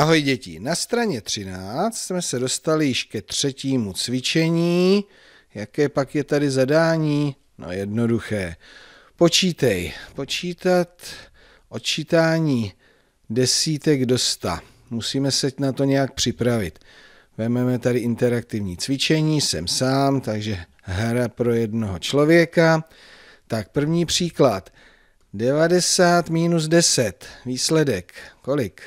Ahoj děti, na straně 13 jsme se dostali již ke třetímu cvičení. Jaké pak je tady zadání? No jednoduché. Počítej, počítat odčítání desítek do sta. Musíme se na to nějak připravit. Vememe tady interaktivní cvičení, jsem sám, takže hra pro jednoho člověka. Tak první příklad. 90 minus 10. Výsledek. Kolik?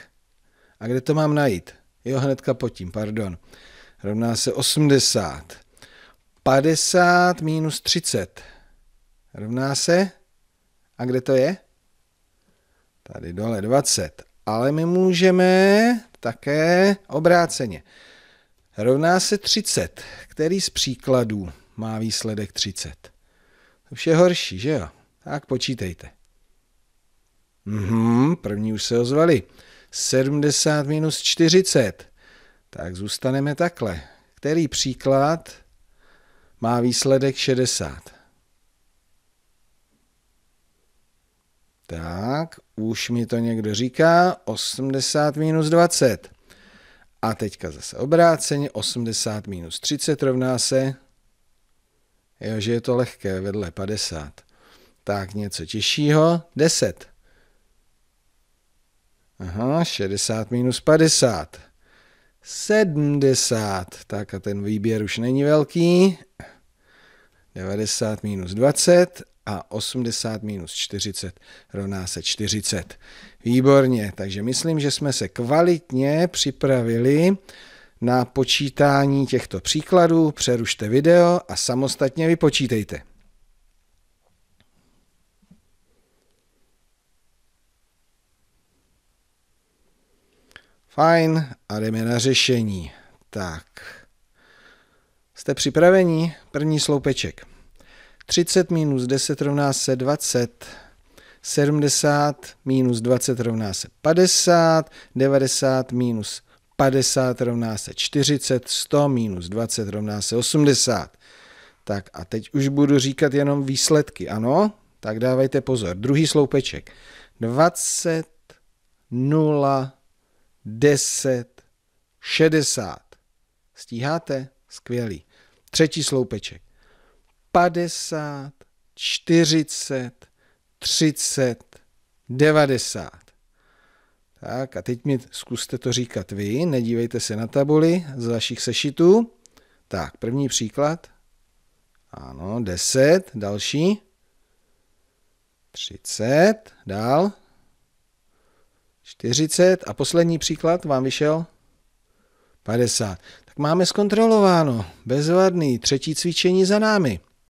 A kde to mám najít? Jo, hnedka pod tím, pardon. Rovná se 80. 50 minus 30 rovná se, a kde to je? Tady dole 20. Ale my můžeme také obráceně. Rovná se 30. Který z příkladů má výsledek 30? To už je horší, že jo? Tak počítejte. Mhm, první už se ozvali. 70 minus 40. Tak zůstaneme takhle. Který příklad má výsledek 60? Tak, už mi to někdo říká, 80 minus 20. A teďka zase obráceně, 80 minus 30 rovná se, jo, že je to lehké, vedle 50. Tak něco těžšího, 10. Aha, 60 minus 50. 70. Tak a ten výběr už není velký. 90 minus 20 a 80 minus 40 rovná se 40. Výborně, takže myslím, že jsme se kvalitně připravili na počítání těchto příkladů. Přerušte video a samostatně vypočítejte. Fajn, a jdeme na řešení. Tak. Jste připraveni? První sloupeček. 30 minus 10 rovná se 20. 70 minus 20 rovná se 50. 90 minus 50 rovná se 40. 100 minus 20 rovná se 80. Tak a teď už budu říkat jenom výsledky, ano? Tak dávejte pozor. Druhý sloupeček. 20, 0, 10, 60. Stíháte? Skvělý. Třetí sloupeček. 50, 40, 30, 90. Tak a teď mi zkuste to říkat vy, nedívejte se na tabuli z vašich sešitů. Tak, první příklad. Ano, 10, další. 30, dál. 40 a poslední příklad vám vyšel 50. Tak máme zkontrolováno. Bezvadný. Třetí cvičení za námi.